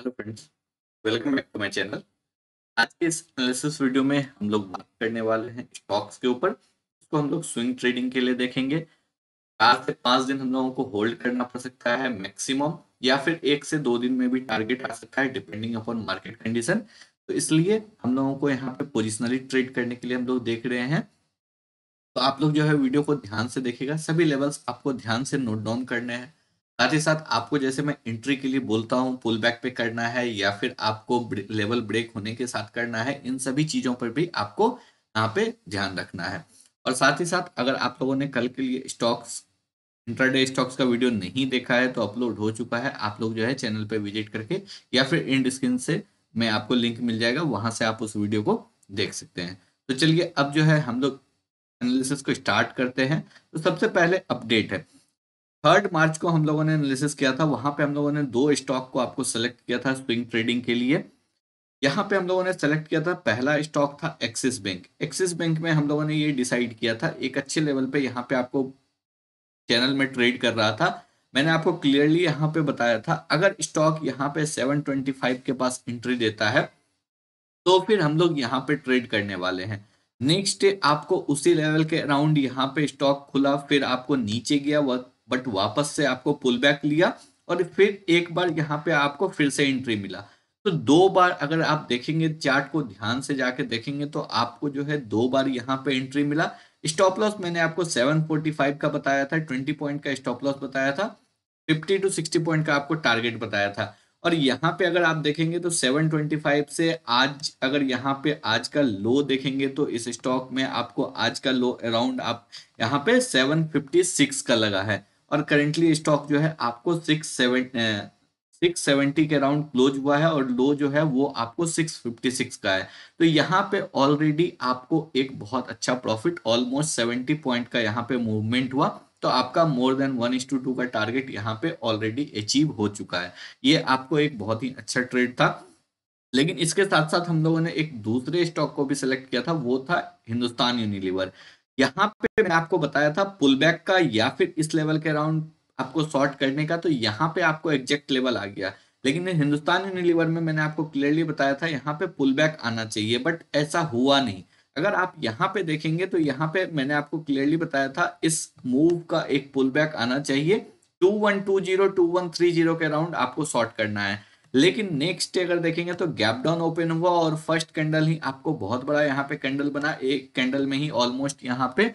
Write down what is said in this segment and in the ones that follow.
hello friends welcome back to my channel आज के इस एनालिसिस वीडियो में हम लोग बात करने वाले हैं स्टॉक्स के ऊपर इसको हम लोग स्विंग ट्रेडिंग के लिए देखेंगे चार से पांच दिन हम लोगों को होल्ड करना पड़ सकता है मैक्सिमम या फिर एक से दो दिन में भी टारगेट आ सकता है डिपेंडिंग अपॉन मार्केट कंडीशन तो इसलिए हम लोगों को यहाँ पे पोजिशनली ट्रेड करने के लिए हम लोग देख रहे हैं तो आप लोग जो है वीडियो को ध्यान से देखेगा सभी लेवल्स आपको ध्यान से नोट डाउन करने हैं साथ ही साथ आपको जैसे मैं एंट्री के लिए बोलता हूँ पुल बैक पे करना है या फिर आपको लेवल ब्रेक होने के साथ करना है इन सभी चीजों पर भी आपको यहाँ पे ध्यान रखना है और साथ ही साथ अगर आप लोगों ने कल के लिए स्टॉक्स इंटरडे स्टॉक्स का वीडियो नहीं देखा है तो अपलोड हो चुका है आप लोग जो है चैनल पर विजिट करके या फिर इंड स्क्रीन से मैं आपको लिंक मिल जाएगा वहां से आप उस वीडियो को देख सकते हैं तो चलिए अब जो है हम लोग एनालिसिस को स्टार्ट करते हैं तो सबसे पहले अपडेट है थर्ड मार्च को हम लोगों ने एनालिसिस किया था वहां पे हम लोगों ने दो स्टॉक को आपको सेलेक्ट किया था स्विंग ट्रेडिंग के लिए यहाँ पे हम लोगों ने सेलेक्ट किया था पहला स्टॉक था एक्सिस बैंक एक्सिस बैंक में हम लोगों ने ये डिसाइड किया था एक अच्छे लेवल पे यहाँ पे आपको चैनल में ट्रेड कर रहा था मैंने आपको क्लियरली यहाँ पे बताया था अगर स्टॉक यहाँ पे 725 के पास एंट्री देता है तो फिर हम लोग यहाँ पे ट्रेड करने वाले हैं नेक्स्ट डे आपको उसी लेवल के अराउंड यहाँ पे स्टॉक खुला फिर आपको नीचे गया वह बट वापस से आपको पुल बैक लिया और फिर एक बार यहाँ पे आपको फिर से एंट्री मिला तो दो बार अगर आप देखेंगे चार्ट को ध्यान से जाके देखेंगे तो आपको जो है दो बार यहाँ पे एंट्री मिला स्टॉप लॉस मैंने आपको 745 का बताया था 20 पॉइंट का स्टॉप लॉस बताया था 50 टू 60 पॉइंट का आपको टारगेट बताया था और यहाँ पे अगर आप देखेंगे तो 725 से आज अगर यहाँ पे आज का लो देखेंगे तो इस स्टॉक में आपको आज का लो अराउंड आप यहाँ पे सेवन का लगा है और करेंटली स्टॉक जो है आपको सिक्स सेवन सिक्स सेवेंटी के राउंड क्लोज हुआ है और लो जो है वो आपको सिक्स फिफ्टी सिक्स का है तो यहाँ पे ऑलरेडी आपको एक बहुत अच्छा प्रॉफिट ऑलमोस्ट सेवेंटी पॉइंट का यहाँ पे मूवमेंट हुआ तो आपका more than one is to two का टारगेट यहाँ पे ऑलरेडी अचीव हो चुका है ये आपको एक बहुत ही अच्छा ट्रेड था लेकिन इसके साथ साथ हम लोगों ने एक दूसरे स्टॉक को भी सिलेक्ट किया था वो था हिंदुस्तान यूनिलीवर यहाँ पे मैंने आपको बताया था पुल बैक का या फिर इस लेवल के अराउंड आपको शॉर्ट करने का तो यहाँ पे आपको एग्जैक्ट लेवल आ गया लेकिन हिंदुस्तान यूनिलीवर में मैंने आपको क्लियरली बताया था यहाँ पे पुल बैक आना चाहिए बट ऐसा हुआ नहीं अगर आप यहाँ पे देखेंगे तो यहाँ पे मैंने आपको क्लियरली बताया था इस मूव का एक पुल बैक आना चाहिए two one two zero two one three zero के अराउंड आपको शॉर्ट करना है लेकिन नेक्स्ट डे अगर देखेंगे तो गैप डाउन ओपन हुआ और फर्स्ट कैंडल ही आपको बहुत बड़ा यहाँ पे कैंडल बना एक कैंडल में ही ऑलमोस्ट यहाँ पे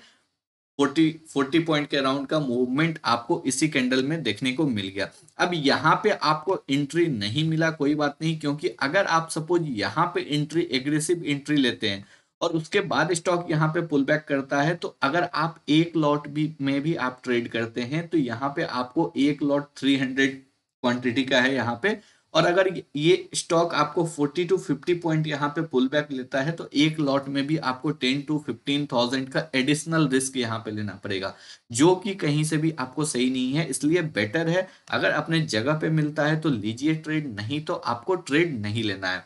40 40 पॉइंट के अराउंड का मूवमेंट आपको इसी कैंडल में देखने को मिल गया अब यहाँ पे आपको एंट्री नहीं मिला कोई बात नहीं क्योंकि अगर आप सपोज यहाँ पे एंट्री एग्रेसिव एंट्री लेते हैं और उसके बाद स्टॉक यहाँ पे पुल बैक करता है तो अगर आप एक लॉट भी में भी आप ट्रेड करते हैं तो यहाँ पे आपको एक लॉट 300 क्वांटिटी का है यहाँ पे और अगर ये स्टॉक आपको 40 टू 50 पॉइंट यहाँ पे पुल बैक लेता है तो एक लॉट में भी आपको 10 टू 15 थाउजेंड का एडिशनल रिस्क यहाँ पे लेना पड़ेगा जो कि कहीं से भी आपको सही नहीं है इसलिए बेटर है अगर अपने जगह पे मिलता है तो लीजिए ट्रेड नहीं तो आपको ट्रेड नहीं लेना है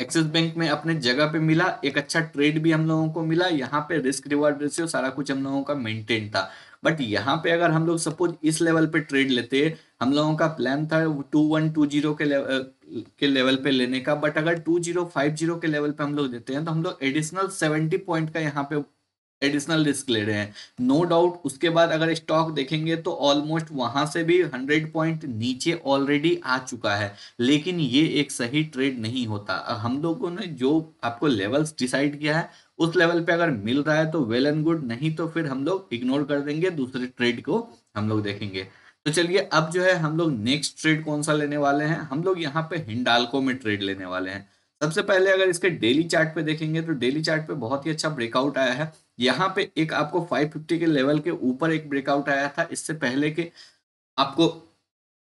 एक्सिस बैंक में अपने जगह पे मिला एक अच्छा ट्रेड भी हम लोगों को मिला यहाँ पे रिस्क रिवार्ड रेसियो सारा कुछ हम लोगों का मेंटेन था बट यहाँ पे अगर हम लोग सपोज इस लेवल पे ट्रेड लेते हैं हम लोगों का प्लान था टू वन टू जीरो के लेवल के लेवल पे लेने का बट अगर टू जीरो फाइव जीरो के लेवल पे हम लोग देते हैं तो हम लोग एडिशनल सेवेंटी पॉइंट का यहाँ पे एडिशनल रिस्क ले रहे हैं नो no डाउट उसके बाद अगर स्टॉक देखेंगे तो ऑलमोस्ट वहां से भी हंड्रेड पॉइंट नीचे ऑलरेडी आ चुका है लेकिन ये एक सही ट्रेड नहीं होता हम लोगों ने जो आपको लेवल्स डिसाइड किया है उस लेवल पे अगर मिल रहा है तो वेल एंड गुड नहीं तो फिर हम लोग इग्नोर कर देंगे दूसरे ट्रेड को हम लोग देखेंगे तो चलिए अब जो है हम लोग नेक्स्ट ट्रेड कौन सा लेने वाले हैं हम लोग यहाँ पे हिंडालको में ट्रेड लेने वाले हैं सबसे पहले अगर इसके डेली चार्ट पे देखेंगे तो डेली चार्ट पे बहुत ही अच्छा ब्रेकआउट आया है यहाँ पे एक आपको 550 के लेवल के ऊपर एक ब्रेकआउट आया था इससे पहले के आपको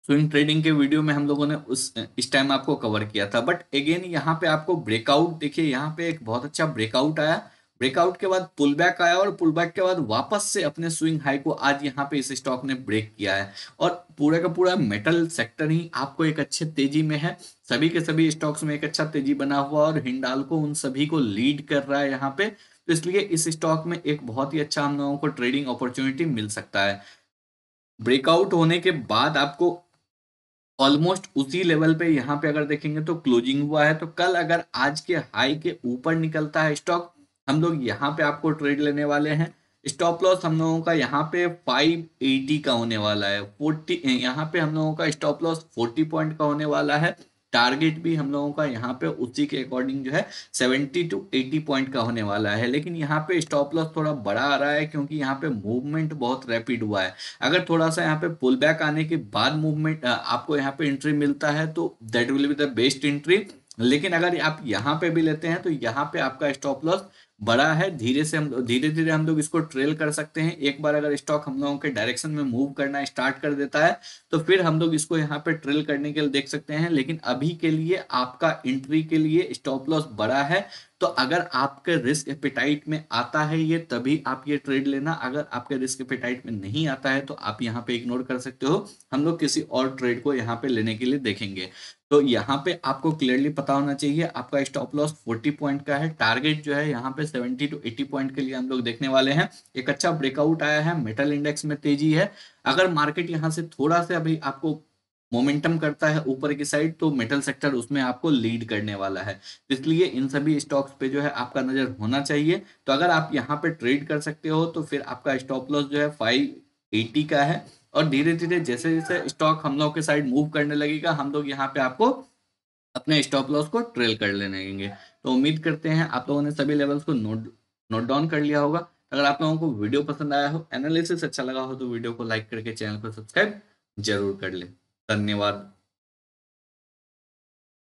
स्विंग ट्रेडिंग के वीडियो में हम लोगों ने उस इस टाइम आपको कवर किया था बट अगेन यहाँ पे आपको ब्रेकआउट देखिए यहाँ पे एक बहुत अच्छा ब्रेकआउट आया ब्रेकआउट के बाद पुल बैक आया और पुल बैक के बाद वापस से अपने स्विंग हाई को आज यहाँ पे इस स्टॉक ने ब्रेक किया है और पूरे का पूरा मेटल सेक्टर ही आपको एक अच्छे तेजी में है सभी के सभी स्टॉक्स में एक अच्छा तेजी बना हुआ और को उन सभी को लीड कर रहा है यहाँ पे तो इसलिए इस स्टॉक में एक बहुत ही अच्छा हम लोगों को ट्रेडिंग अपॉर्चुनिटी मिल सकता है ब्रेकआउट होने के बाद आपको ऑलमोस्ट उसी लेवल पे यहाँ पे अगर देखेंगे तो क्लोजिंग हुआ है तो कल अगर आज के हाई के ऊपर निकलता है स्टॉक हम लोग यहाँ पे आपको ट्रेड लेने वाले हैं स्टॉप लॉस हम लोगों का यहाँ पे 580 का होने वाला है 40 यहाँ पे हम लोगों का स्टॉप लॉस 40 पॉइंट का होने वाला है टारगेट भी हम लोगों का यहाँ पे उसी के अकॉर्डिंग जो है 70 टू 80 पॉइंट का होने वाला है लेकिन यहाँ पे स्टॉप लॉस थोड़ा बड़ा आ रहा है क्योंकि यहाँ पे मूवमेंट बहुत रैपिड हुआ है अगर थोड़ा सा यहाँ पे पुल बैक आने के बाद मूवमेंट आपको यहाँ पे एंट्री मिलता है तो that will be the best entry लेकिन अगर आप यहाँ पे भी लेते हैं तो यहाँ पे आपका स्टॉप लॉस बड़ा है धीरे से हम धीरे धीरे हम लोग इसको ट्रेल कर सकते हैं एक बार अगर स्टॉक हम लोगों के डायरेक्शन में मूव करना स्टार्ट कर देता है तो फिर हम लोग इसको यहाँ पे ट्रेल करने के लिए देख सकते हैं लेकिन अभी के लिए आपका एंट्री के लिए स्टॉप लॉस बड़ा है तो अगर आपके रिस्क एपिटाइट में आता है ये तभी आप ये ट्रेड लेना अगर आपके रिस्क एपिटाइट में नहीं आता है तो आप यहाँ पे इग्नोर कर सकते हो हम लोग किसी और ट्रेड को यहाँ पे लेने के लिए देखेंगे तो यहाँ पे आपको क्लियरली पता होना चाहिए आपका स्टॉप लॉस 40 पॉइंट का है टारगेट जो है यहाँ पे 70 टू 80 पॉइंट के लिए हम लोग देखने वाले हैं एक अच्छा ब्रेकआउट आया है मेटल इंडेक्स में तेजी है अगर मार्केट यहाँ से थोड़ा सा अभी आपको मोमेंटम करता है ऊपर की साइड तो मेटल सेक्टर उसमें आपको लीड करने वाला है तो इसलिए इन सभी स्टॉक्स पे जो है आपका नजर होना चाहिए तो अगर आप यहाँ पे ट्रेड कर सकते हो तो फिर आपका स्टॉप लॉस जो है फाइव एटी का है और धीरे धीरे जैसे जैसे स्टॉक हम लोग के साइड मूव करने लगेगा हम लोग यहाँ पे आपको अपने स्टॉप लॉस को ट्रेल कर लेने लेंगे तो उम्मीद करते हैं आप लोगों ने सभी लेवल्स को नोट नोट डाउन कर लिया होगा अगर आप लोगों को वीडियो पसंद आया हो एनालिसिस अच्छा लगा हो तो वीडियो को लाइक करके चैनल को सब्सक्राइब जरूर कर लें धन्यवाद